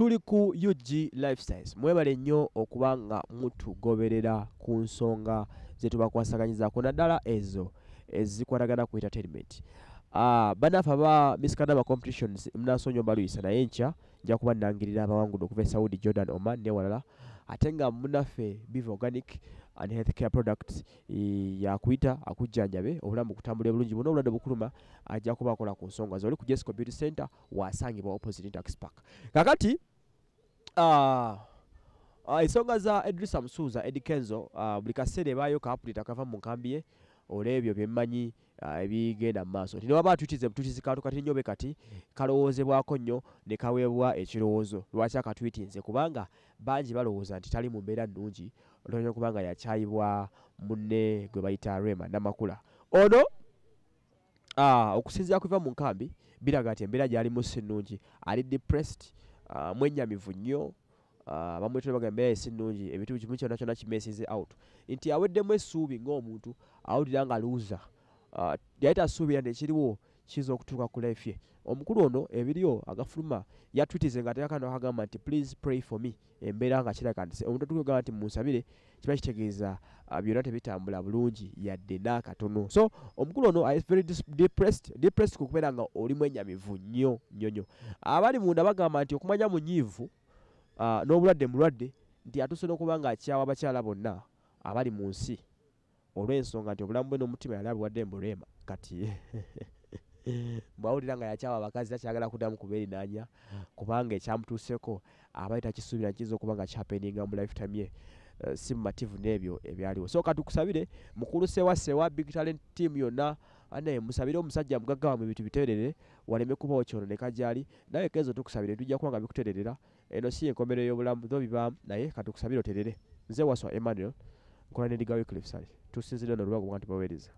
tuli ku ug lifestyles mwebale nnyo okuba nga mutugoberera ku nsonga zetubakwasaganyizaako nadala ezo ezikwatagana ku entertainment ah bannaffe aba miss ba competitions munasonyiwa baluyisa na encha nja kuba nangirira abawangudde okuva e saudi jordan oman newalala ate nga munaffe biv organic and health care eh, ya kuita akujanjabe obulamu kutambule bulungi buno obulwadde bukuluma ajja kuba kola ku nsonga zoli ku jesco beauty center ba opposite tax park kakati Ah, ah, ensonga za edrisa musuuza edi kenzo ah, buli kaseera ebayo kaapulita kava mu nkambi ye olwebyo byemmanyi ebigenda mu maaso tinewaba tuitize mutuitizi katukati nnyo be kati kalowoozebwako nnyo ne kaweebwa ekirowoozo lwaki akatwitinze kubanga bangi balowooza nti tali mu mbeera nnungi olwanya kubanga yakyayibwa munne gwe bayita rema namakula ono okusinziira kuva mu nkambi biraga nti embeera gyalimu si nnungi ali depressed uh, ah, mwenyamivu nnyo ah, bamwetu uh, bagamba eyi eh, si nnungi ebintu kimu kyona kyona kimesize out nti aweddemu essuubi ng'omuntu awulira ng'aluuza uh, yali tasuubira nekiriwo kiyinza okutuuka ku lefye omukulu ono ebiryo agafuluma yatwitize nga tekakano akagamba nti please pray for me embeera nga kiraga nti omuntu atukugamba nti munsabire kiba kitegeeza ah, byonna tebitambula bulungi yadde n'akatono so omukulu ono i very depressed depressed kukubeera nga olimu enyamivu nnyo nnyo nnyo abali munda bagamba nti okumanya munyiivu ah, n'obulwadde mulwadde nti atusobola okuba nga akyawa abakyala bonna abali mu nsi olw'ensonga nti obulamu bwe n'omutima yali abiwadde mbulema kati bwawulira nga yakyawa abakazi takyagala kudamu kubeerinaanya kubanga ekyamutuuseko abaye takisuubira kiyinza okuba nga kyapeninga mu lifetime ye eh, si mumativu n'ebyo ebyaliwo so katukusabire mukulu sewa sewa big talent team yonna anaye musabire omusajja mugagawamu ebintu biterere waleme kubawo kyono nekajyali naye kezo tukusabire tujja kuba nga bikutererera eno si enkomero y'obulamu o bibamu naye katukusabire oterere nze waswa emmanuel nkola nendigawe cliffsal tusinzire no lubaga kubanga tubawereza